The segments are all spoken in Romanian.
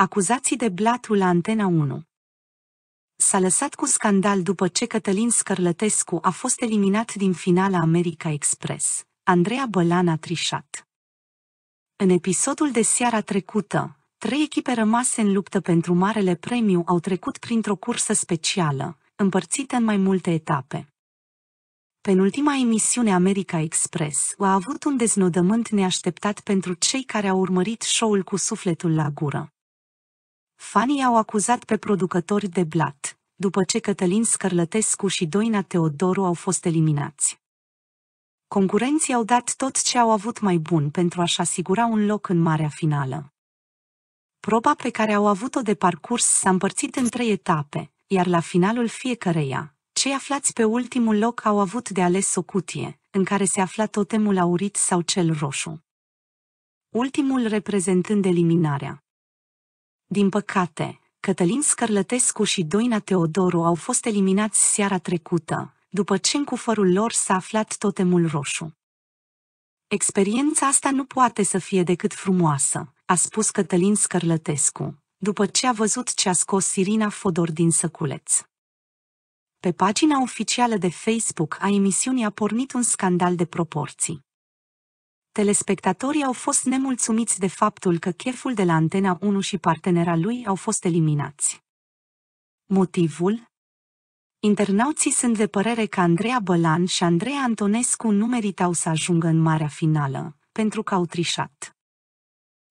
acuzații de blatul la Antena 1. S-a lăsat cu scandal după ce Cătălin Scărlătescu a fost eliminat din finala America Express. Andreea Bălan a trișat. În episodul de seara trecută, trei echipe rămase în luptă pentru Marele Premiu au trecut printr-o cursă specială, împărțită în mai multe etape. Penultima emisiune America Express a avut un deznodământ neașteptat pentru cei care au urmărit show-ul cu sufletul la gură. Fanii au acuzat pe producători de blat, după ce Cătălin Scărlătescu și Doina Teodoru au fost eliminați. Concurenții au dat tot ce au avut mai bun pentru a-și asigura un loc în marea finală. Proba pe care au avut-o de parcurs s-a împărțit în trei etape, iar la finalul fiecăreia, cei aflați pe ultimul loc au avut de ales o cutie, în care se afla totemul aurit sau cel roșu. Ultimul reprezentând eliminarea. Din păcate, Cătălin Scărlătescu și Doina Teodoru au fost eliminați seara trecută, după ce în cufărul lor s-a aflat totemul roșu. Experiența asta nu poate să fie decât frumoasă, a spus Cătălin Scărlătescu, după ce a văzut ce a scos Sirina Fodor din săculeț. Pe pagina oficială de Facebook a emisiunii a pornit un scandal de proporții. Telespectatorii au fost nemulțumiți de faptul că cheful de la Antena 1 și partenera lui au fost eliminați. Motivul? Internauții sunt de părere că Andreea Bălan și Andreea Antonescu nu meritau să ajungă în marea finală, pentru că au trișat.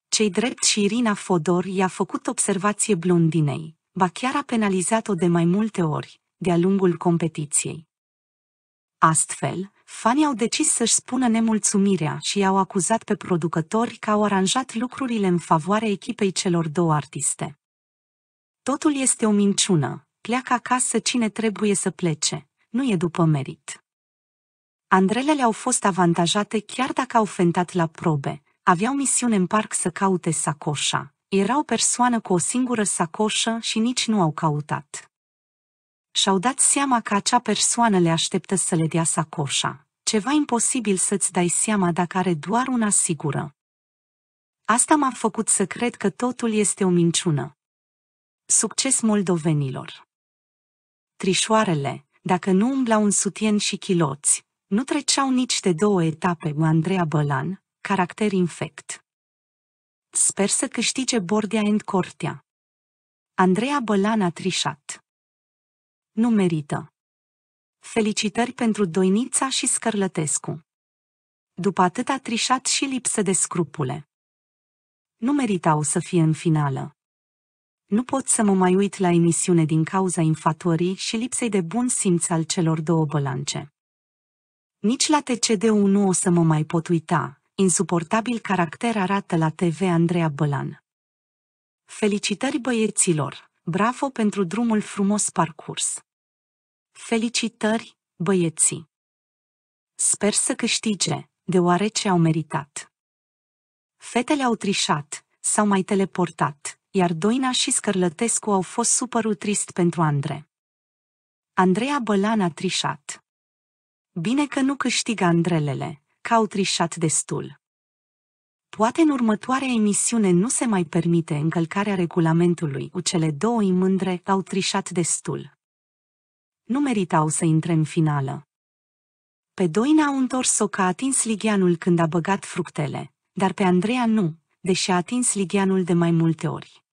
Cei drept și Irina Fodor i-a făcut observație blondinei, ba chiar a penalizat-o de mai multe ori, de-a lungul competiției. Astfel, fanii au decis să-și spună nemulțumirea și i-au acuzat pe producători că au aranjat lucrurile în favoarea echipei celor două artiste. Totul este o minciună, pleacă acasă cine trebuie să plece, nu e după merit. Andrelele au fost avantajate chiar dacă au fentat la probe, aveau misiune în parc să caute sacoșa, erau persoană cu o singură sacoșă și nici nu au căutat și-au dat seama că acea persoană le așteptă să le dea sacoșa. Ceva imposibil să-ți dai seama dacă are doar una sigură. Asta m-a făcut să cred că totul este o minciună. Succes moldovenilor! Trișoarele, dacă nu umblau în sutien și chiloți, nu treceau nici de două etape cu Andreea Bălan, caracter infect. Sper să câștige Bordea and Cortea. Andreea Bălan a trișat nu merită. Felicitări pentru Doinița și Scărlătescu. După a trișat și lipsă de scrupule. Nu meritau să fie în finală. Nu pot să mă mai uit la emisiune din cauza infatorii și lipsei de bun simț al celor două bălance. Nici la TCD-ul nu o să mă mai pot uita, insuportabil caracter arată la TV Andreea Bălan. Felicitări băieților, bravo pentru drumul frumos parcurs! Felicitări, băieții! Sper să câștige, deoarece au meritat. Fetele au trișat, s-au mai teleportat, iar Doina și Scărlătescu au fost supărul trist pentru Andre. Andreea Bălan a trișat. Bine că nu câștigă Andrelele, că au trișat destul. Poate în următoarea emisiune nu se mai permite încălcarea regulamentului cu cele două imândre au trișat destul nu meritau să intre în finală. Pe Doina au întors-o că a atins ligianul când a băgat fructele, dar pe Andreea nu, deși a atins ligianul de mai multe ori.